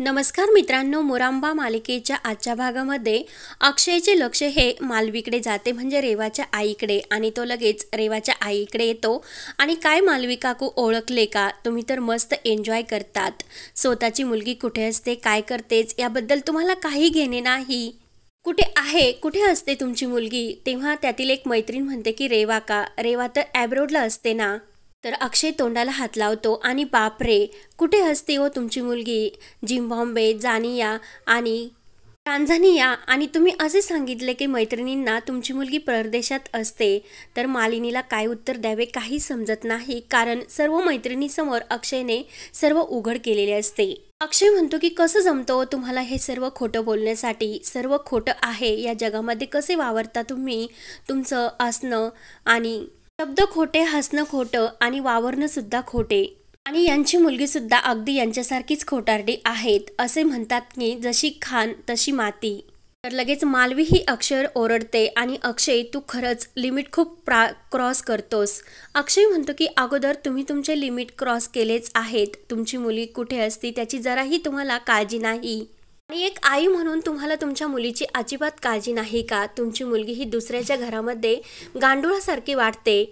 नमस्कार मित्रांनो मोरांबा मालिकेच्या आजच्या भागामध्ये अक्षयचे लक्ष हे मालवीकडे जाते म्हणजे रेवाच्या आईकडे आणि तो लगेच रेवाच्या आईकडे येतो आणि काय मालवी काकू ओळखले का तुम्ही तर मस्त एन्जॉय करतात स्वतःची मुलगी कुठे असते काय करतेच याबद्दल तुम्हाला काही घेणे नाही कुठे आहे कुठे असते तुमची मुलगी तेव्हा त्यातील एक मैत्रीण म्हणते की रेवा का रेवा तर ॲब्रोडला असते ना तर अक्षय तोंडाला हात लावतो आणि बापरे कुठे हसते हो तुमची मुलगी जिम्बॉम्बे जानिया आणि टांझानिया आणि तुम्ही असे सांगितले की मैत्रिणींना तुमची मुलगी परदेशात असते तर मालिनीला काय उत्तर द्यावे काही समजत नाही कारण सर्व मैत्रिणीसमोर अक्षयने सर्व उघड केलेले असते अक्षय म्हणतो की कसं जमतो हो तुम्हाला हे सर्व खोटं बोलण्यासाठी सर्व खोटं आहे या जगामध्ये कसे वावरता तुम्ही तुमचं असणं आणि शब्द खोटे हसणं खोटं आणि वावरणं सुद्धा खोटे आणि यांची मुलगीसुद्धा अगदी यांच्यासारखीच खोटारडी आहेत असे म्हणतात की जशी खान तशी माती तर लगेच मालवी ही अक्षर ओरडते आणि अक्षय तू खरंच लिमिट खूप प्रा क्रॉस करतोस अक्षय म्हणतो की अगोदर तुम्ही तुमचे लिमिट क्रॉस केलेच आहेत तुमची मुली कुठे असती त्याची जराही तुम्हाला काळजी नाही आणि एक आई म्हणून तुम्हाला तुमच्या मुलीची अजिबात काळजी नाही का तुमची मुलगी ही दुसऱ्याच्या घरामध्ये गांडुळासारखी वाटते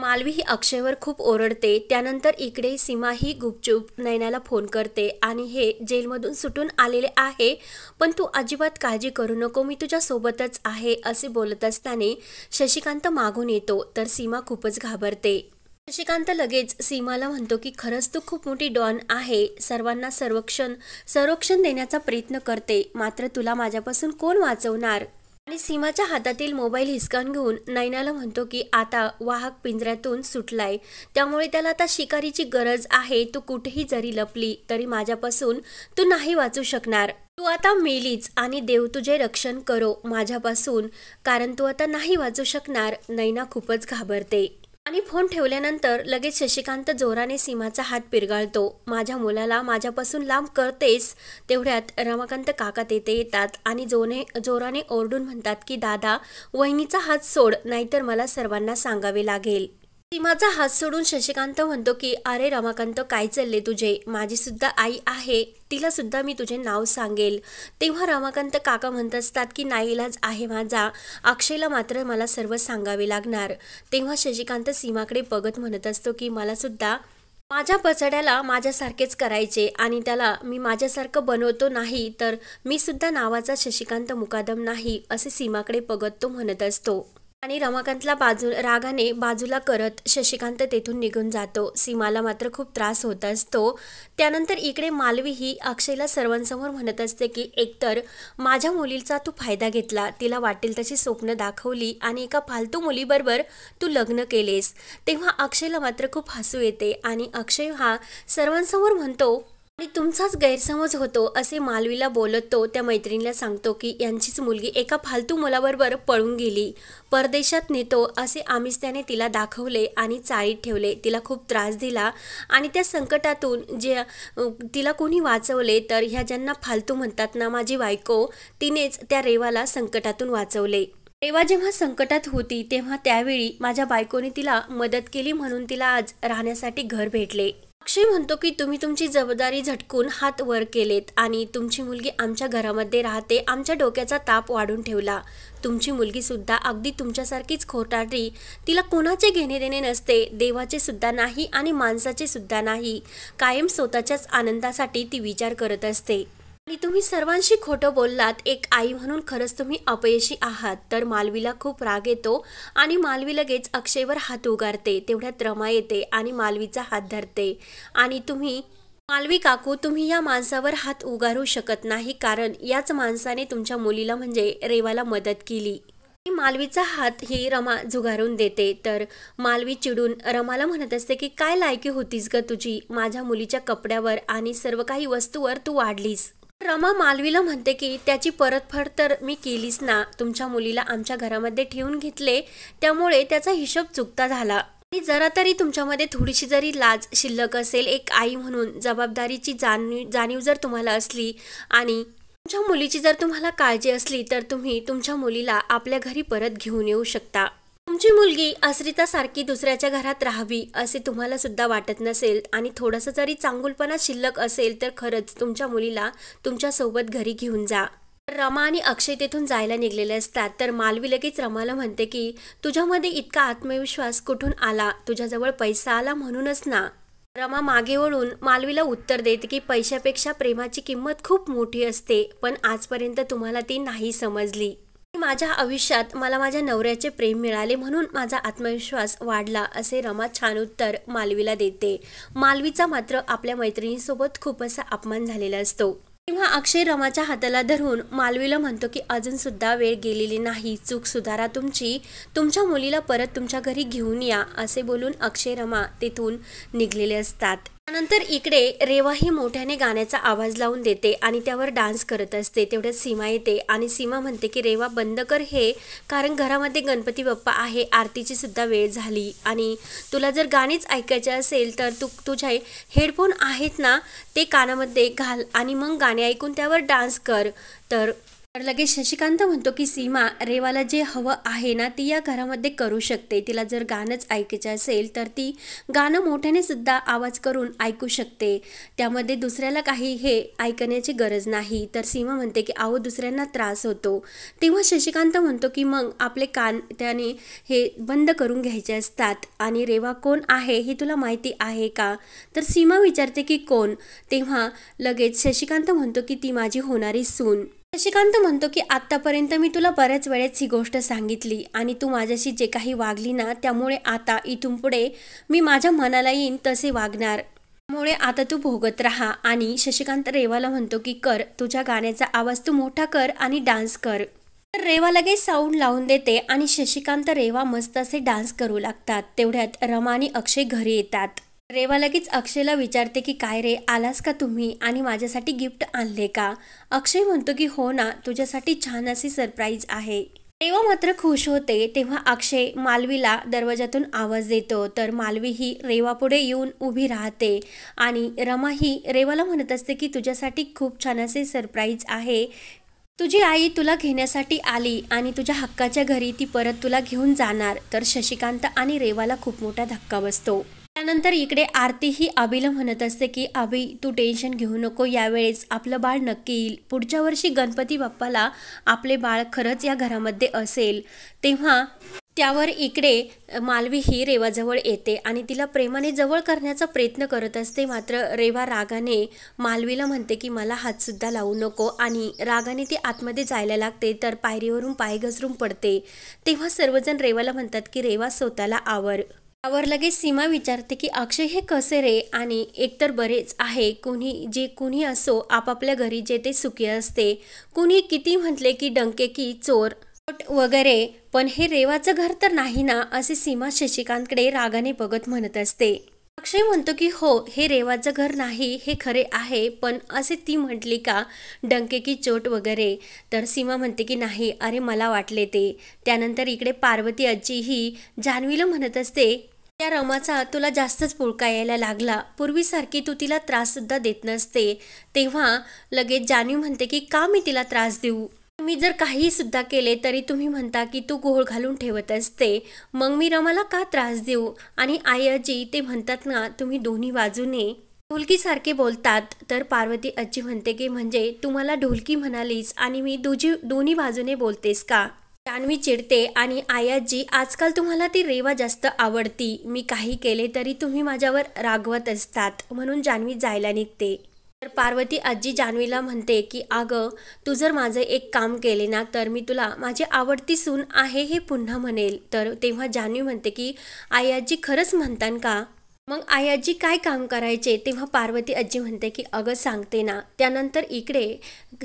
मालवी ही अक्षयवर खूप ओरडते त्यानंतर इकडे सीमा ही गुपचूप नैनाला फोन करते आणि हे जेलमधून सुटून आलेले आहे पण तू अजिबात काळजी करू नको मी तुझ्यासोबतच आहे असे बोलत असताना शशिकांत मागून येतो तर सीमा खूपच घाबरते शशिकांत लगेच सीमाला म्हणतो की खरंच तू खूप मोठी डॉन आहे सर्वांना सर्वक्षण संरक्षण देण्याचा प्रयत्न करते मात्र तुला माझ्यापासून कोण वाचवणार आणि सीमाच्या हातातील मोबाईल हिसकावून घेऊन नैनाला म्हणतो की आता वाहक पिंजऱ्यातून सुटलाय त्यामुळे त्याला आता शिकारीची गरज आहे तू कुठेही जरी लपली तरी माझ्यापासून तू नाही वाचू शकणार तू आता मेलीच आणि देव तुझे रक्षण करो माझ्यापासून कारण तू आता नाही वाचू शकणार नैना खूपच घाबरते आणि फोन ठेवल्यानंतर लगेच शशिकांत जोराने सीमाचा हात पिरगाळतो माझ्या मुलाला माझ्यापासून लांब करतेस तेवढ्यात रमाकांत काका तेथे येतात आणि जोने जोराने ओरडून म्हणतात की दादा वहिनीचा हात सोड नाहीतर मला सर्वांना सांगावे लागेल सीमाचा हात सोडून शशिकांत म्हणतो की अरे रमाकांत काय चालले तुझे माझीसुद्धा आई आहे तिला सुद्धा मी तुझे नाव सांगेल तेव्हा रमाकांत काका म्हणत असतात की नाईलाज आहे माझा अक्षयला मात्र मला सर्व सांगावे लागणार तेव्हा शशिकांत सीमाकडे बघत म्हणत असतो की मला सुद्धा माझ्या पचड्याला माझ्यासारखेच करायचे आणि त्याला मी माझ्यासारखं बनवतो नाही तर मी सुद्धा नावाचा शशिकांत मुकादम नाही असे सीमाकडे बघत तो म्हणत असतो आणि रमाकांतला बाजू रागाने बाजूला करत शशिकांत तेथून निघून जातो सीमाला मात्र खूप त्रास होत असतो त्यानंतर इकडे मालवी ही अक्षयला सर्वांसमोर म्हणत असते की एकतर माझ्या मुलीचा तू फायदा घेतला तिला वाटेल तशी स्वप्न दाखवली आणि एका फालतू मुलीबरोबर तू लग्न केलेस तेव्हा अक्षयला मात्र खूप हसू येते आणि अक्षय हा सर्वांसमोर म्हणतो आणि तुमचाच गैरसमज होतो असे मालवीला बोलत तो त्या मैत्रिणीला सांगतो की यांचीच मुलगी एका फालतू मुलाबरोबर पळून गेली परदेशात नेतो असे आमिष त्याने तिला दाखवले आणि चाळीत ठेवले तिला खूप त्रास दिला आणि त्या संकटातून जे तिला कोणी वाचवले तर ह्या ज्यांना फालतू म्हणतात ना माझी बायको तिनेच त्या रेवाला संकटातून वाचवले रेवा जेव्हा संकटात होती तेव्हा त्यावेळी माझ्या बायकोने तिला मदत केली म्हणून तिला आज राहण्यासाठी घर भेटले अक्षय म्हणतो की तुम्ही तुमची जबाबदारी झटकून हात वर केलेत आणि तुमची मुलगी आमच्या घरामध्ये राहते आमच्या डोक्याचा ताप वाढून ठेवला तुमची मुलगीसुद्धा अगदी तुमच्यासारखीच खोटाटी तिला कोणाचे घेणे देणे नसते देवाचे सुद्धा नाही आणि माणसाचे सुद्धा नाही कायम स्वतःच्याच आनंदासाठी ती विचार करत असते आणि तुम्ही सर्वांशी खोटं बोललात एक आई म्हणून खरंच तुम्ही अपयशी आहात तर मालवीला खूप राग येतो आणि मालवी लगेच अक्षयवर हात उगारते तेवढ्यात रमा येते आणि मालवीचा हात धरते आणि तुम्ही मालवी काकू तुम्ही या माणसावर हात उगारू शकत नाही कारण याच माणसाने तुमच्या मुलीला म्हणजे रेवाला मदत केली मालवीचा हात ही रमा झुगारून देते तर मालवी चिडून रमाला म्हणत असते की काय लायकी होतीस ग तुझी माझ्या मुलीच्या कपड्यावर आणि सर्व काही वस्तूवर तू वाढलीस रमा मालवीला म्हणते की त्याची परतफड तर मी केलीच ना तुमच्या मुलीला आमच्या घरामध्ये ठेवून घेतले त्यामुळे त्याचा हिशोब चुकता झाला आणि जरा तरी तुमच्यामध्ये थोडीशी जरी लाज शिल्लक असेल एक आई म्हणून जबाबदारीची जाणीव जाणीव जर तुम्हाला असली आणि तुमच्या मुलीची जर तुम्हाला काळजी असली तर तुम्ही तुमच्या मुलीला आपल्या घरी परत घेऊन येऊ शकता तुमची मुलगी अस्रितासारखी दुसऱ्याच्या घरात राहावी असे तुम्हाला सुद्धा वाटत नसेल आणि थोडंसं जरी चांगुलपणा शिल्लक असेल तर खरंच तुमच्या मुलीला तुमच्यासोबत घरी घेऊन जा रमा आणि अक्षय तेथून जायला निघलेले असतात तर मालवी लगेच रमाला म्हणते की तुझ्यामध्ये इतका आत्मविश्वास कुठून आला तुझ्याजवळ पैसा आला म्हणूनच ना रमा मागे वळून मालवीला उत्तर देते की पैशापेक्षा प्रेमाची किंमत खूप मोठी असते पण आजपर्यंत तुम्हाला ती नाही समजली माझ्या आयुष्यात मला माझ्या नवऱ्याचे प्रेम मिळाले म्हणून माझा आत्मविश्वास वाढला असे रमा छान उत्तर मालवीला देते मालवीचा मात्र आपल्या मैत्रिणीसोबत खूप असा अपमान झालेला असतो तेव्हा अक्षय रमाच्या हाताला धरून मालवीला म्हणतो की अजून सुद्धा वेळ गेलेली नाही चूक सुधारा तुमची तुमच्या मुलीला परत तुमच्या घरी घेऊन या असे बोलून अक्षय रमा तेथून निघलेले असतात त्यानंतर इकडे रेवा ही मोठ्याने गाण्याचा आवाज लावून देते आणि त्यावर डान्स करत असते तेवढ्यात सीमा येते आणि सीमा म्हणते की रेवा बंद कर हे कारण घरामध्ये गणपती बाप्पा आहे आरतीची सुद्धा वेळ झाली आणि तुला जर गाणीच ऐकायचे असेल तर तू तुझ्या हेडफोन आहेत ना ते कानामध्ये घाल आणि मग गाणे ऐकून त्यावर डान्स कर तर तर लगेच शशिकांत म्हणतो की सीमा रेवाला जे हवं आहे ना ती या घरामध्ये करू शकते तिला जर गाणंच ऐकायचं असेल तर ती गाणं मोठ्याने सुद्धा आवाज करून ऐकू शकते त्यामध्ये दुसऱ्याला काही हे ऐकण्याची गरज नाही तर सीमा म्हणते की आहो दुसऱ्यांना त्रास होतो तेव्हा शशिकांत म्हणतो की मग आपले कान त्याने हे बंद करून घ्यायचे असतात आणि रेवा कोण आहे हे तुला माहिती आहे का तर सीमा विचारते की कोण तेव्हा लगेच शशिकांत म्हणतो की ती माझी होणारी सून शशिकांत म्हणतो की आतापर्यंत मी तुला बऱ्याच वेळेस ही गोष्ट सांगितली आणि तू माझ्याशी जे काही वागली ना त्यामुळे आता इथून पुढे मी माझ्या मनाला येईन तसे वागणार त्यामुळे आता तू भोगत राहा आणि शशिकांत रेवाला म्हणतो की कर तुझ्या गाण्याचा आवाज तू मोठा कर आणि डान्स कर तर रेवा लगेच साऊंड लावून देते आणि शशिकांत रेवा मस्त असे डान्स करू लागतात तेवढ्यात रमा आणि अक्षय घरी येतात रेवा लगेच अक्षयला विचारते की काय रे आलास का तुम्ही आणि माझ्यासाठी गिफ्ट आणले का अक्षय म्हणतो की हो ना तुझ्यासाठी छान असे सरप्राईज आहे रेवा मात्र खुश होते तेव्हा अक्षय मालवीला दरवाजातून आवाज देतो तर मालवी ही रेवापुढे येऊन उभी राहते आणि रमा ही रेवाला म्हणत असते की तुझ्यासाठी खूप छान असे सरप्राईज आहे तुझी आई तुला घेण्यासाठी आली आणि तुझ्या हक्काच्या घरी ती परत तुला घेऊन जाणार तर शशिकांत आणि रेवाला खूप मोठा धक्का बसतो त्यानंतर इकडे आरती ही आबीला म्हणत असते की आबी तू टेन्शन घेऊ नको यावेळेस आपलं बाळ नक्की येईल पुढच्या वर्षी गणपती बाप्पाला आपले बाळ खरंच या घरामध्ये असेल तेव्हा त्यावर इकडे मालवी ही रेवाजवळ येते आणि तिला प्रेमाने जवळ करण्याचा प्रयत्न करत असते मात्र रेवा रागाने मालवीला म्हणते की मला हातसुद्धा लावू नको आणि रागाने ती आतमध्ये जायला लागते तर पायरीवरून पाय घसरून पडते तेव्हा सर्वजण रेवाला म्हणतात की रेवा स्वतःला आवर त्यावर लगेच सीमा विचारते की अक्षय हे कसे रे आणि एकतर बरेच आहे कोणी जे कुणी असो आपापल्या घरी जे ते सुखी असते कुणी किती म्हटले की डंके की चोर वगैरे पण हे रेवाचं घर तर नाही ना असे सीमा शशिकांतकडे रागाने बघत म्हणत असते अक्षय म्हणतो की हो हे रेवाचं घर नाही हे खरे आहे पण असे ती म्हटली का डंके की चोट वगैरे तर सीमा म्हणते की नाही अरे मला वाटले ते त्यानंतर इकडे पार्वती आजी ही जान्हवीला म्हणत असते त्या रमाचा तुला जास्तच पुळका यायला लागला पूर्वीसारखी तू तिला त्रास सुद्धा देत नसते तेव्हा लगेच जाणीव म्हणते की का मी तिला त्रास देऊ मी जर काही सुद्धा केले तरी तुम्ही म्हणता की तू गोळ घालून ठेवत असते मग मी रमाला का त्रास देऊ आणि आई आजी ते म्हणतात ना तुम्ही दोन्ही बाजूने ढोलकीसारखे बोलतात तर पार्वती आजी म्हणते की म्हणजे तुम्हाला ढोलकी म्हणालीस आणि मी दोजी दोन्ही बाजूने बोलतेस का जान्हवी चिडते आणि आयाजी आजकाल तुम्हाला ती रेवा जास्त आवडती मी काही केले तरी तुम्ही माझ्यावर रागवत असतात म्हणून जान्हवी जायला निघते तर पार्वती आजी जान्हवीला म्हणते की अगं तू जर माझं एक काम केले ना तर मी तुला माझी आवडती सून आहे हे पुन्हा म्हणेल तर तेव्हा जान्हवी म्हणते की आयाजी खरंच म्हणतान का मग आई आजी काय काम करायचे तेव्हा पार्वती आजी म्हणते की अगं सांगते ना त्यानंतर इकडे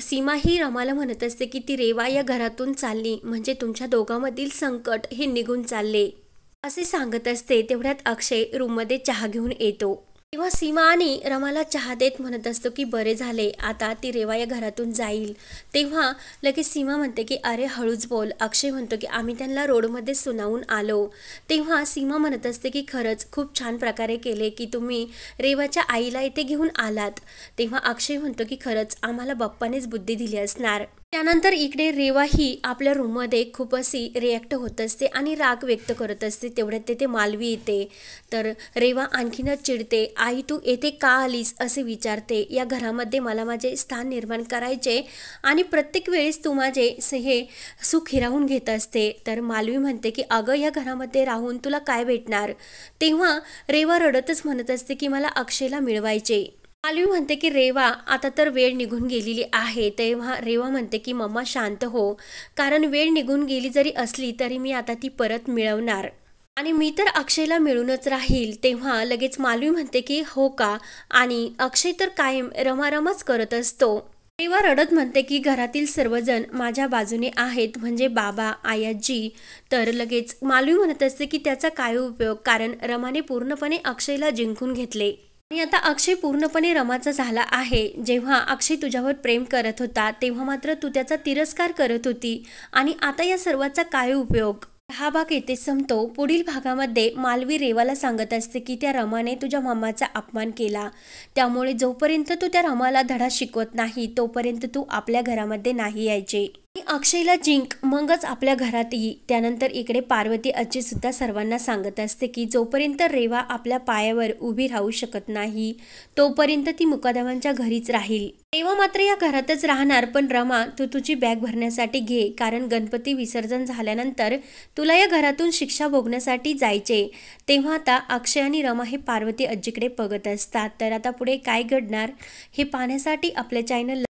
सीमा ही रमाला म्हणत असते की ती रेवा या घरातून चालली म्हणजे तुमच्या दोघांमधील संकट हे निघून चालले असे सांगत असते तेवढ्यात अक्षय रूममध्ये चहा घेऊन येतो तेव्हा सीमा आणि रमाला चहा देत म्हणत असतो की बरे झाले आता ती रेवा या घरातून जाईल तेव्हा लगेच सीमा म्हणते की अरे हळूच बोल अक्षय म्हणतो की आम्ही त्यांना रोडमध्ये सुनावून आलो तेव्हा सीमा म्हणत असते की खरंच खूप छान प्रकारे केले की तुम्ही रेवाच्या आईला इथे घेऊन आलात तेव्हा अक्षय म्हणतो की खरंच आम्हाला बाप्पानेच बुद्धी दिली असणार त्यानंतर इकडे रेवा ही आपल्या रूममध्ये खूप अशी रिॲक्ट होत असते आणि राग व्यक्त करत असते तेवढ्यात तेथे ते मालवी येते तर रेवा आणखीनच चिडते आई तू येथे का आलीस असे विचारते या घरामध्ये मला माझे स्थान निर्माण करायचे आणि प्रत्येक वेळेस तू माझे हे सुख हिरावून घेत असते तर मालवी म्हणते की अगं या घरामध्ये राहून तुला काय भेटणार तेव्हा रेवा रडतच म्हणत असते की मला अक्षयला मिळवायचे मालवी म्हणते की रेवा आता तर वेळ निघून गेलेली आहे तेव्हा रेवा म्हणते की मम्मा शांत हो कारण वेळ निघून गेली जरी असली तरी मी आता ती परत मिळवणार आणि मी तर अक्षयला मिळूनच राहील तेव्हा लगेच मालवी म्हणते की हो का आणि अक्षय तर कायम रमारमच करत असतो रेवा रडत म्हणते की घरातील सर्वजण माझ्या बाजूने आहेत म्हणजे बाबा आयाजी तर लगेच मालवी म्हणत असते की त्याचा काय उपयोग कारण रमाने पूर्णपणे अक्षयला जिंकून घेतले आणि आता अक्षय पूर्णपणे रमाचा झाला आहे जेव्हा अक्षय तुझ्यावर प्रेम करत होता तेव्हा मात्र तू त्याचा तिरस्कार करत होती आणि आता या सर्वाचा काय उपयोग हा भाग येथे संपतो पुढील भागामध्ये मालवी रेवाला सांगत असते की त्या रमाने तुझ्या मामाचा अपमान केला त्यामुळे जोपर्यंत तू त्या रमाला धडा शिकवत नाही तोपर्यंत तू आपल्या घरामध्ये नाही यायचे अक्षयला जिंक मगच आपल्या घरात येई त्यानंतर इकडे पार्वती आजी सुद्धा सर्वांना सांगत असते की जोपर्यंत रेवा आपल्या पायावर उभी राहू शकत नाही तोपर्यंत ती मुकादमांच्या घरीच राहील रेवा मात्र या घरातच राहणार पण रमा तू तुझी बॅग भरण्यासाठी घे कारण गणपती विसर्जन झाल्यानंतर तुला या घरातून शिक्षा भोगण्यासाठी जायचे तेव्हा आता अक्षय आणि रमा हे पार्वती आजीकडे बघत असतात तर आता पुढे काय घडणार हे पाहण्यासाठी आपल्या चॅनल